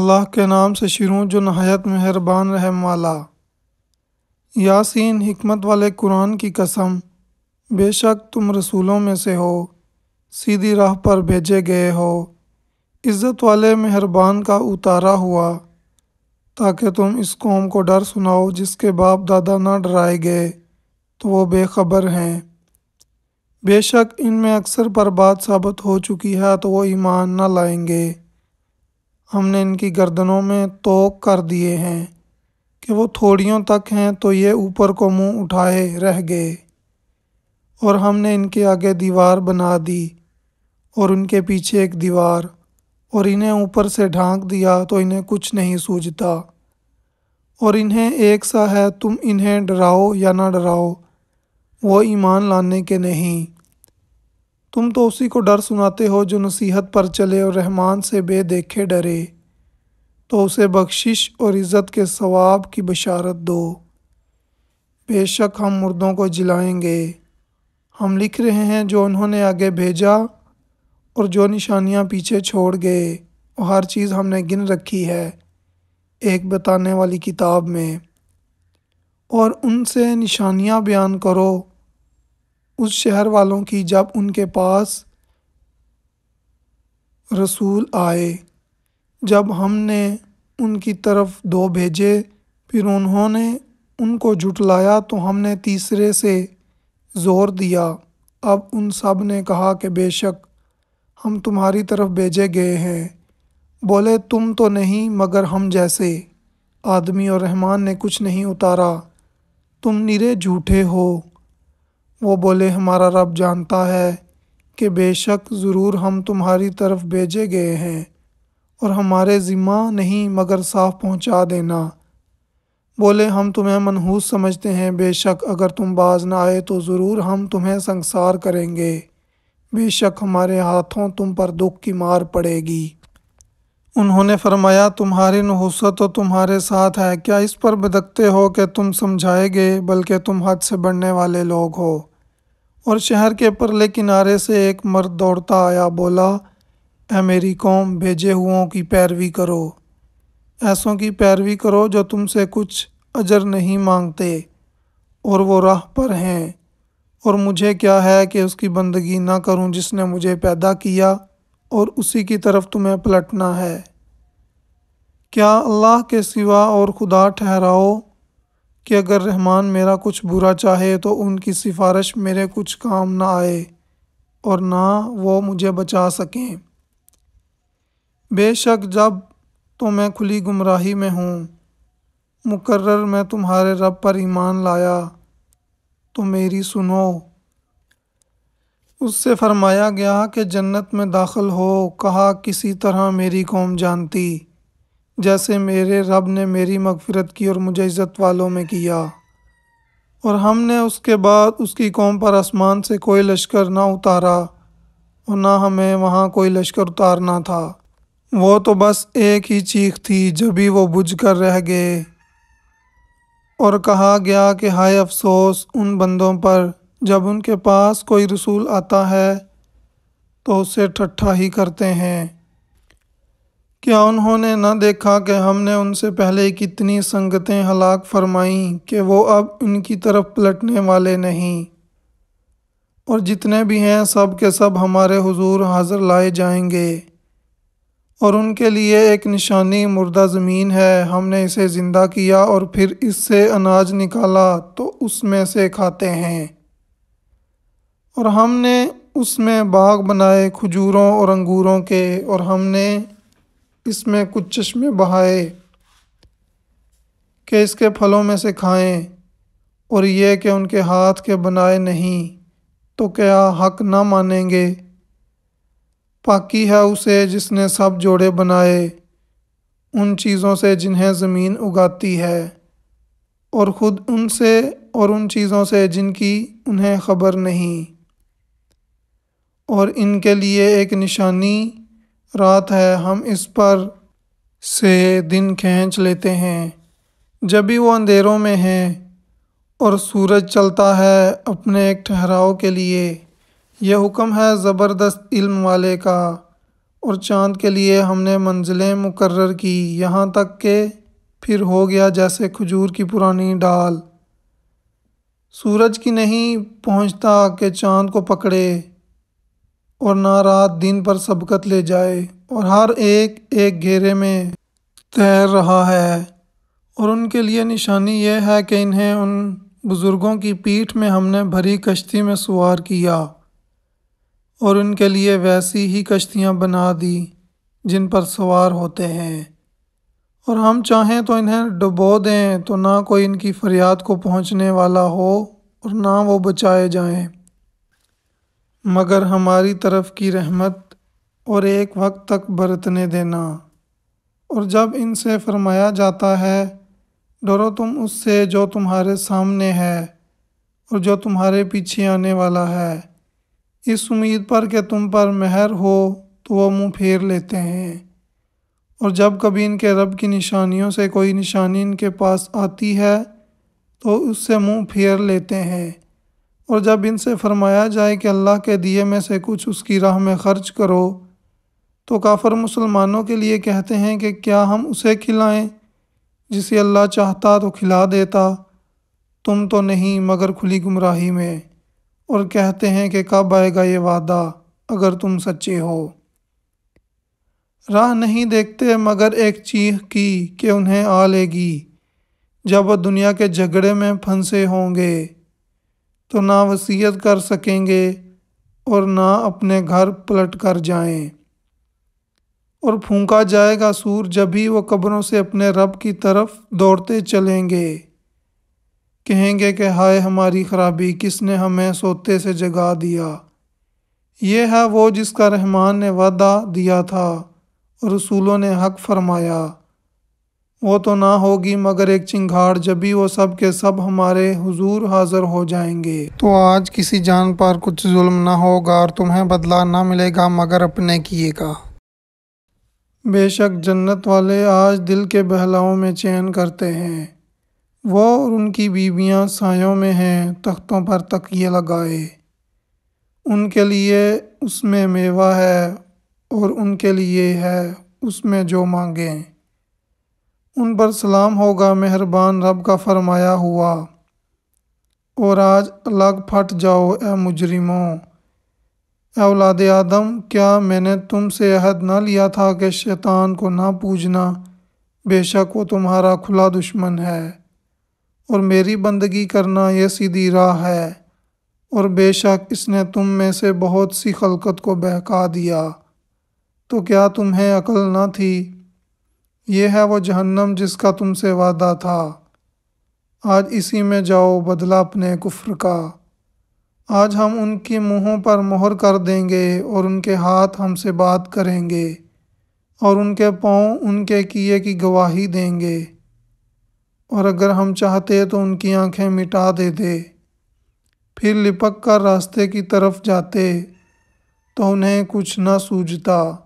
अल्लाह के नाम से शुरू जो नहायत मेहरबान रहम वाला यासीन हमत वाले कुरान की कसम बेशक तुम रसूलों में से हो सीधी राह पर भेजे गए हो इज़्ज़त वाले मेहरबान का उतारा हुआ ताकि तुम इस कौम को डर सुनाओ जिसके बाप दादा ना डराए गए तो वो बेखबर हैं बेशक इनमें अक्सर पर बात साबित हो चुकी है तो वो ईमान ना लाएंगे हमने इनकी गर्दनों में तो कर दिए हैं कि वो थोड़ियों तक हैं तो ये ऊपर को मुंह उठाए रह गए और हमने इनके आगे दीवार बना दी और उनके पीछे एक दीवार और इन्हें ऊपर से ढांक दिया तो इन्हें कुछ नहीं सूझता और इन्हें एक सा है तुम इन्हें डराओ या ना डराओ वो ईमान लाने के नहीं तुम तो उसी को डर सुनाते हो जो नसीहत पर चले और रहमान से बेदेखे डरे तो उसे बख्शिश और इज़्ज़त के सवाब की बशारत दो बेशक हम मुर्दों को जिलाएंगे हम लिख रहे हैं जो उन्होंने आगे भेजा और जो निशानियां पीछे छोड़ गए और हर चीज़ हमने गिन रखी है एक बताने वाली किताब में और उनसे निशानियां बयान करो उस शहर वालों की जब उनके पास रसूल आए जब हमने उनकी तरफ दो भेजे फिर उन्होंने उनको झुटलाया तो हमने तीसरे से ज़ोर दिया अब उन सब ने कहा कि बेशक हम तुम्हारी तरफ भेजे गए हैं बोले तुम तो नहीं मगर हम जैसे आदमी और रहमान ने कुछ नहीं उतारा तुम निरे झूठे हो वो बोले हमारा रब जानता है कि बेशक ज़रूर हम तुम्हारी तरफ भेजे गए हैं और हमारे ज़िम्मा नहीं मगर साफ पहुंचा देना बोले हम तुम्हें मनहूस समझते हैं बेशक अगर तुम बाज ना आए तो ज़रूर हम तुम्हें संसार करेंगे बेशक हमारे हाथों तुम पर दुख की मार पड़ेगी उन्होंने फरमाया तुम्हारी नहूसत तो तुम्हारे साथ है क्या इस पर बदकते हो कि तुम समझाए गए बल्कि तुम हद से बढ़ने वाले लोग हो और शहर के परले किनारे से एक मर्द दौड़ता आया बोला ए मेरी कौम भेजे हुओं की पैरवी करो ऐसों की पैरवी करो जो तुमसे कुछ अजर नहीं मांगते और वो राह पर हैं और मुझे क्या है कि उसकी बंदगी ना करूं जिसने मुझे पैदा किया और उसी की तरफ तुम्हें पलटना है क्या अल्लाह के सिवा और खुदा ठहराओ कि अगर रहमान मेरा कुछ बुरा चाहे तो उनकी सिफारिश मेरे कुछ काम ना आए और ना वो मुझे बचा सकें बेशक जब तो मैं खुली गुमराही में हूँ मुकर्र मैं तुम्हारे रब पर ईमान लाया तो मेरी सुनो उससे फरमाया गया कि जन्नत में दाखिल हो कहा किसी तरह मेरी कौम जानती जैसे मेरे रब ने मेरी मगफरत की और मुझे इज़्ज़त वालों में किया और हमने उसके बाद उसकी कौम पर आसमान से कोई लश्कर ना उतारा और ना हमें वहाँ कोई लश्कर उतारना था वो तो बस एक ही चीख थी जब ही वो बुझ कर रह गए और कहा गया कि हाय अफसोस उन बंदों पर जब उनके पास कोई रसूल आता है तो उसे ठट्ठा ही करते हैं क्या उन्होंने न देखा कि हमने उनसे पहले कितनी संगतें हलाक फरमाईं कि वो अब उनकी तरफ पलटने वाले नहीं और जितने भी हैं सब के सब हमारे हुजूर हाजिर लाए जाएंगे और उनके लिए एक निशानी मुर्दा ज़मीन है हमने इसे ज़िंदा किया और फिर इससे अनाज निकाला तो उसमें से खाते हैं और हमने उसमें बाग बनाए खजूरों और अंगूरों के और हमने इसमें कुछ चश्मे बहाए कि इसके फलों में से खाएं और ये कि उनके हाथ के बनाए नहीं तो क्या हक ना मानेंगे पाकी है उसे जिसने सब जोड़े बनाए उन चीज़ों से जिन्हें ज़मीन उगाती है और ख़ुद उनसे और उन चीज़ों से जिनकी उन्हें खबर नहीं और इनके लिए एक निशानी रात है हम इस पर से दिन खींच लेते हैं जब भी वो अंधेरों में है और सूरज चलता है अपने एक ठहराव के लिए यह हुक्म है ज़बरदस्त इल्म वाले का और चांद के लिए हमने मंजिलें मुकर्र की यहाँ तक के फिर हो गया जैसे खजूर की पुरानी डाल सूरज की नहीं पहुँचता कि चांद को पकड़े और ना रात दिन पर सबकत ले जाए और हर एक एक घेरे में तैर रहा है और उनके लिए निशानी यह है कि इन्हें उन बुज़ुर्गों की पीठ में हमने भरी कश्ती में सवार किया और उनके लिए वैसी ही कश्तियां बना दी जिन पर सवार होते हैं और हम चाहें तो इन्हें डुबो दें तो ना कोई इनकी फरियाद को पहुंचने वाला हो और ना वो बचाए जाएं मगर हमारी तरफ़ की रहमत और एक वक्त तक बरतने देना और जब इनसे फरमाया जाता है डरो तुम उससे जो तुम्हारे सामने है और जो तुम्हारे पीछे आने वाला है इस उम्मीद पर कि तुम पर महर हो तो वह मुँह फेर लेते हैं और जब कभी इनके रब की निशानियों से कोई निशानी इनके पास आती है तो उससे मुँह फेर लेते हैं और जब इनसे फरमाया जाए कि अल्लाह के दिए में से कुछ उसकी राह में ख़र्च करो तो काफ़र मुसलमानों के लिए कहते हैं कि क्या हम उसे खिलाएं जिसे अल्लाह चाहता तो खिला देता तुम तो नहीं मगर खुली गुमराही में और कहते हैं कि कब आएगा ये वादा अगर तुम सच्चे हो राह नहीं देखते मगर एक चीख की कि उन्हें आ लेगी जब वह दुनिया के झगड़े में फंसे होंगे तो ना वसीयत कर सकेंगे और ना अपने घर पलट कर जाएं और फूंका जाएगा सूर जब भी वो कब्रों से अपने रब की तरफ दौड़ते चलेंगे कहेंगे कि हाय हमारी खराबी किसने हमें सोते से जगा दिया ये है वो जिसका रहमान ने वादा दिया था और रसूलों ने हक फरमाया वो तो ना होगी मगर एक चिंगाड़ जब भी वो सब के सब हमारे हुजूर हाजिर हो जाएंगे तो आज किसी जान पर कुछ जुल्म ना होगा और तुम्हें बदला ना मिलेगा मगर अपने किए का बेशक जन्नत वाले आज दिल के बहलाओं में चैन करते हैं वो और उनकी बीवियां सायों में हैं तख्तों पर तकिए लगाए उनके लिए उसमें मेवा है और उनके लिए है उसमें जो मांगें उन पर सलाम होगा मेहरबान रब का फरमाया हुआ और आज अलग फट जाओ ए मुजरिमों एलाद आदम क्या मैंने तुमसे अहद ना लिया था कि शैतान को ना पूजना बेशक वो तुम्हारा खुला दुश्मन है और मेरी बंदगी करना यह सीधी राह है और बेशक इसने तुम में से बहुत सी खलकत को बहका दिया तो क्या तुम्हें अकल ना थी ये है वो जहन्नम जिसका तुमसे वादा था आज इसी में जाओ बदला अपने कुफ्र का आज हम उनके मुंहों पर मोहर कर देंगे और उनके हाथ हमसे बात करेंगे और उनके पाँव उनके किए की गवाही देंगे और अगर हम चाहते तो उनकी आंखें मिटा देते फिर लिपक कर रास्ते की तरफ जाते तो उन्हें कुछ ना सूझता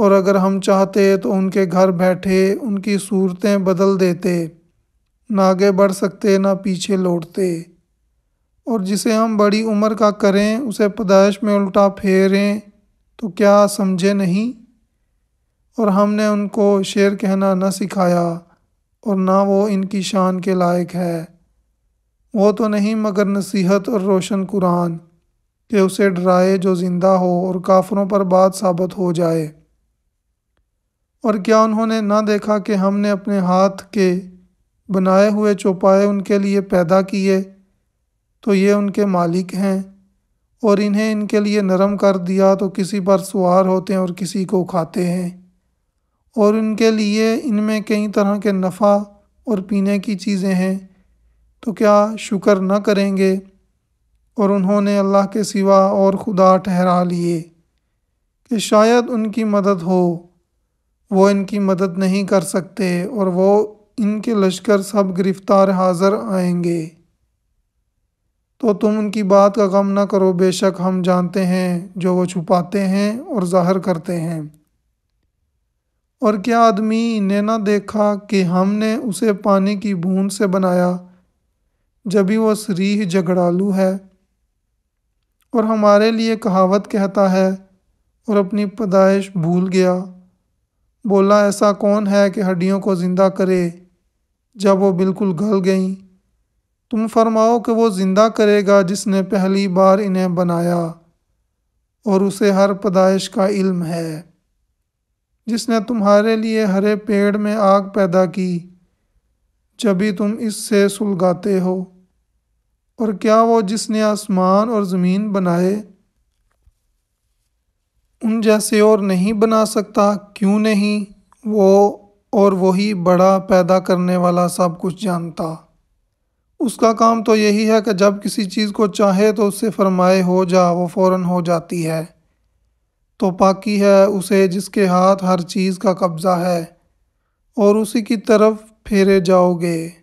और अगर हम चाहते तो उनके घर बैठे उनकी सूरतें बदल देते ना आगे बढ़ सकते ना पीछे लौटते और जिसे हम बड़ी उम्र का करें उसे पदाइश में उल्टा फेरें तो क्या समझे नहीं और हमने उनको शेर कहना न सिखाया और ना वो इनकी शान के लायक है वो तो नहीं मगर नसीहत और रोशन कुरान के उसे डराए जो ज़िंदा हो और काफरों पर बात साबित हो जाए और क्या उन्होंने ना देखा कि हमने अपने हाथ के बनाए हुए चौपाए उनके लिए पैदा किए तो ये उनके मालिक हैं और इन्हें इनके लिए नरम कर दिया तो किसी पर सवार होते हैं और किसी को खाते हैं और उनके लिए इनमें कई तरह के नफ़ा और पीने की चीज़ें हैं तो क्या शुक्र न करेंगे और उन्होंने अल्लाह के सिवा और खुदा ठहरा लिए कि शायद उनकी मदद हो वो इनकी मदद नहीं कर सकते और वो इनके लश्कर सब गिरफ्तार हाजिर आएंगे तो तुम उनकी बात का गम ना करो बेशक हम जानते हैं जो वो छुपाते हैं और ज़ाहिर करते हैं और क्या आदमी ने ना देखा कि हमने उसे पानी की बूंद से बनाया जब ही वो सरीह झगड़ालू है और हमारे लिए कहावत कहता है और अपनी पैदाइश भूल गया बोला ऐसा कौन है कि हड्डियों को ज़िंदा करे जब वो बिल्कुल गल गईं तुम फरमाओ कि वो ज़िंदा करेगा जिसने पहली बार इन्हें बनाया और उसे हर पदाइश का इल्म है जिसने तुम्हारे लिए हरे पेड़ में आग पैदा की जभी तुम इससे सुलगाते हो और क्या वो जिसने आसमान और ज़मीन बनाए उन जैसे और नहीं बना सकता क्यों नहीं वो और वही बड़ा पैदा करने वाला सब कुछ जानता उसका काम तो यही है कि जब किसी चीज़ को चाहे तो उससे फरमाए हो जा वो फ़ौर हो जाती है तो पाकी है उसे जिसके हाथ हर चीज़ का कब्ज़ा है और उसी की तरफ फेरे जाओगे